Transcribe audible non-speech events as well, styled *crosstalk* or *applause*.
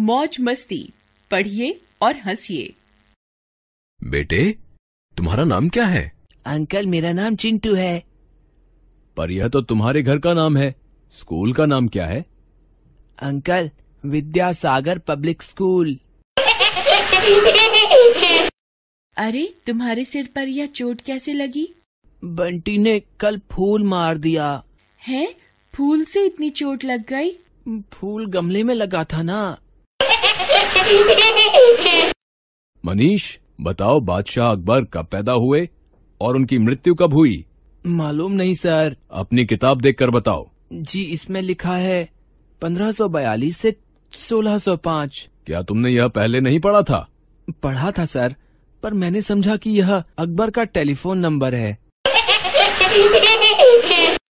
मौज मस्ती पढ़िए और हंसिए बेटे तुम्हारा नाम क्या है अंकल मेरा नाम चिंटू है पर यह तो तुम्हारे घर का नाम है स्कूल का नाम क्या है अंकल विद्यासागर पब्लिक स्कूल अरे तुम्हारे सिर पर यह चोट कैसे लगी बंटी ने कल फूल मार दिया है फूल से इतनी चोट लग गई फूल गमले में लगा था ना *laughs* मनीष बताओ बादशाह अकबर कब पैदा हुए और उनकी मृत्यु कब हुई मालूम नहीं सर अपनी किताब देखकर बताओ जी इसमें लिखा है 1542 से 1605 क्या तुमने यह पहले नहीं पढ़ा था पढ़ा था सर पर मैंने समझा कि यह अकबर का टेलीफोन नंबर है *laughs*